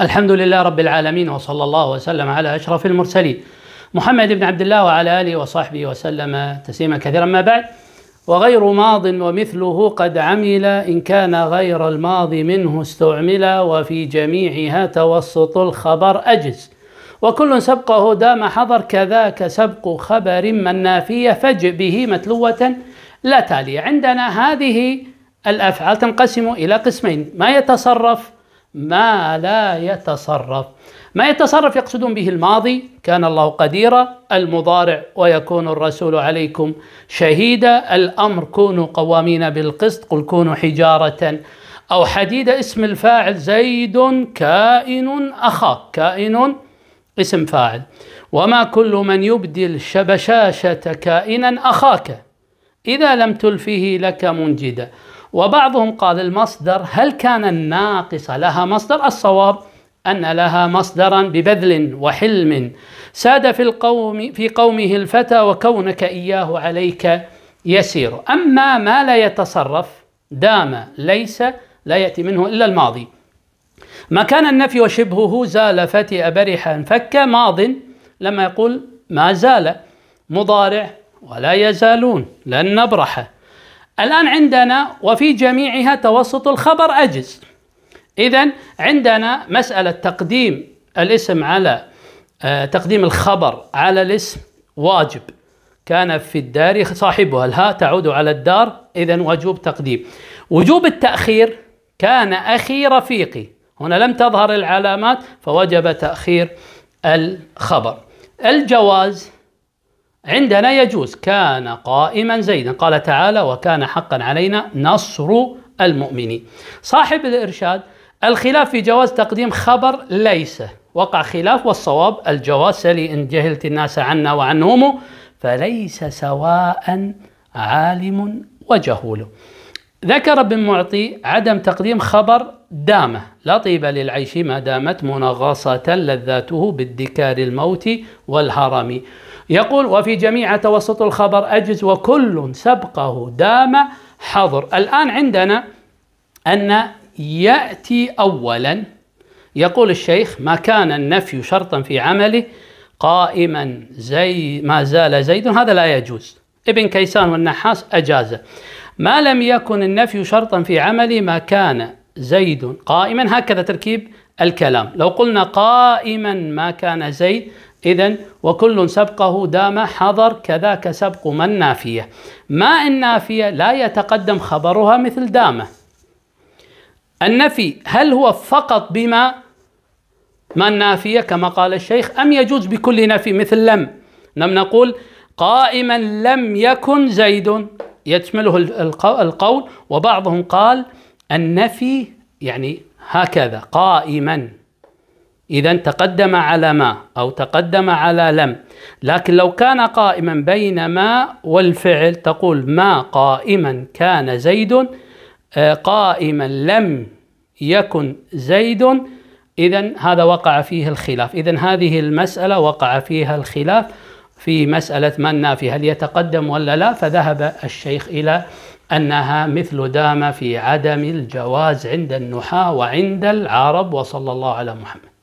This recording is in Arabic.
الحمد لله رب العالمين وصلى الله وسلم على أشرف المرسلين محمد بن عبد الله وعلى آله وصحبه وسلم تسليما كثيرا ما بعد وغير ماض ومثله قد عمل إن كان غير الماضي منه استعمل وفي جميعها توسط الخبر أجز وكل سبقه دام حضر كذاك سبق خبر من نافية فجئ به متلوة لا تالية عندنا هذه الأفعال تنقسم إلى قسمين ما يتصرف ما لا يتصرف ما يتصرف يقصدون به الماضي كان الله قديرا المضارع ويكون الرسول عليكم شهيدا الأمر كونوا قوامين بالقسط قل كونوا حجارة أو حديد اسم الفاعل زيد كائن أخا كائن اسم فاعل وما كل من يبدل شبشاشة كائنا أخاك إذا لم تلفه لك منجدا وبعضهم قال المصدر هل كان الناقص لها مصدر الصواب أن لها مصدرا ببذل وحلم ساد في القوم في قومه الفتى وكونك إياه عليك يسير أما ما لا يتصرف دام ليس لا يأتي منه إلا الماضي ما كان النفي وشبهه زال فتئ برحا فك ماض لما يقول ما زال مضارع ولا يزالون لن نبرح الآن عندنا وفي جميعها توسط الخبر أجز إذا عندنا مسألة تقديم الاسم على آه، تقديم الخبر على الاسم واجب كان في الدار صاحبها الهاء تعود على الدار إذا وجوب تقديم وجوب التأخير كان أخي رفيقي هنا لم تظهر العلامات فوجب تأخير الخبر الجواز عندنا يجوز كان قائما زيدا قال تعالى وكان حقا علينا نصر المؤمنين صاحب الإرشاد الخلاف في جواز تقديم خبر ليس وقع خلاف والصواب الجواز سلي إن جهلت الناس عنا وعنهم فليس سواء عالم وجهول ذكر ابن معطي عدم تقديم خبر دامة لا طيب للعيش ما دامت منغصة لذاته بادكار الموت والهرم يقول وفي جميع توسط الخبر أجز وكل سبقه دام حضر الآن عندنا أن يأتي أولا يقول الشيخ ما كان النفي شرطا في عمله قائما زي ما زال زيد هذا لا يجوز ابن كيسان والنحاس أجازه ما لم يكن النفي شرطا في عمله ما كان زيد قائما هكذا تركيب الكلام لو قلنا قائما ما كان زيد إذا وكل سبقه دام حضر كذاك سبق ما النافية ما النافية لا يتقدم خبرها مثل دامه النفي هل هو فقط بما ما النافية كما قال الشيخ أم يجوز بكل نفي مثل لم لم نقول قائما لم يكن زيد يشمله القول وبعضهم قال النفي يعني هكذا قائما إذا تقدم على ما أو تقدم على لم لكن لو كان قائما بين ما والفعل تقول ما قائما كان زيد آه، قائما لم يكن زيد إذا هذا وقع فيه الخلاف إذا هذه المسألة وقع فيها الخلاف في مسألة ما النافي هل يتقدم ولا لا فذهب الشيخ إلى أنها مثل دام في عدم الجواز عند النحاة وعند العرب وصلى الله على محمد